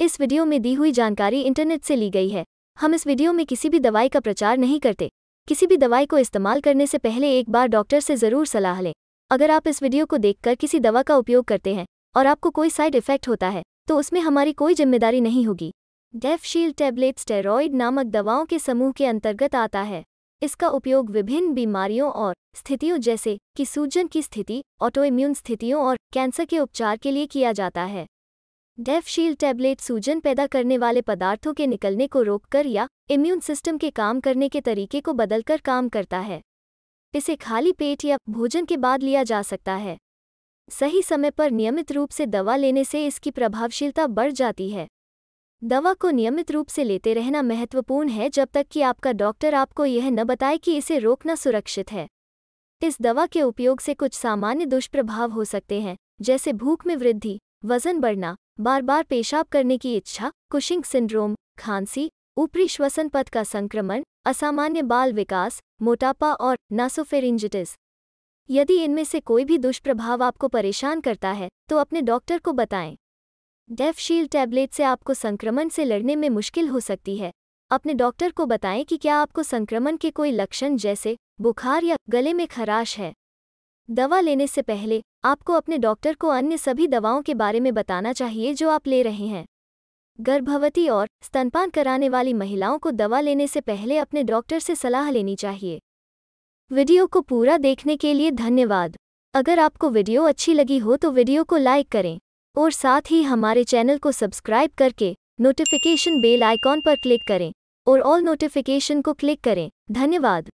इस वीडियो में दी हुई जानकारी इंटरनेट से ली गई है हम इस वीडियो में किसी भी दवाई का प्रचार नहीं करते किसी भी दवाई को इस्तेमाल करने से पहले एक बार डॉक्टर से ज़रूर सलाह लें अगर आप इस वीडियो को देखकर किसी दवा का उपयोग करते हैं और आपको कोई साइड इफेक्ट होता है तो उसमें हमारी कोई जिम्मेदारी नहीं होगी डेफशील टैबलेट स्टेरॉइड नामक दवाओं के समूह के अंतर्गत आता है इसका उपयोग विभिन्न बीमारियों और स्थितियों जैसे कि सूजन की स्थिति ऑटोइम्यून स्थितियों और कैंसर के उपचार के लिए किया जाता है डेफशील्ड टैबलेट सूजन पैदा करने वाले पदार्थों के निकलने को रोककर या इम्यून सिस्टम के काम करने के तरीके को बदलकर काम करता है इसे खाली पेट या भोजन के बाद लिया जा सकता है सही समय पर नियमित रूप से दवा लेने से इसकी प्रभावशीलता बढ़ जाती है दवा को नियमित रूप से लेते रहना महत्वपूर्ण है जब तक कि आपका डॉक्टर आपको यह न बताए कि इसे रोकना सुरक्षित है इस दवा के उपयोग से कुछ सामान्य दुष्प्रभाव हो सकते हैं जैसे भूख में वृद्धि वजन बढ़ना बार बार पेशाब करने की इच्छा कुशिंग सिंड्रोम खांसी ऊपरी श्वसन पथ का संक्रमण असामान्य बाल विकास मोटापा और नासोफेरिंजिटिस यदि इनमें से कोई भी दुष्प्रभाव आपको परेशान करता है तो अपने डॉक्टर को बताएं डेफशील टैबलेट से आपको संक्रमण से लड़ने में मुश्किल हो सकती है अपने डॉक्टर को बताएं कि क्या आपको संक्रमण के कोई लक्षण जैसे बुखार या गले में खराश है दवा लेने से पहले आपको अपने डॉक्टर को अन्य सभी दवाओं के बारे में बताना चाहिए जो आप ले रहे हैं गर्भवती और स्तनपान कराने वाली महिलाओं को दवा लेने से पहले अपने डॉक्टर से सलाह लेनी चाहिए वीडियो को पूरा देखने के लिए धन्यवाद अगर आपको वीडियो अच्छी लगी हो तो वीडियो को लाइक करें और साथ ही हमारे चैनल को सब्सक्राइब करके नोटिफिकेशन बेल आइकॉन पर क्लिक करें और ऑल नोटिफिकेशन को क्लिक करें धन्यवाद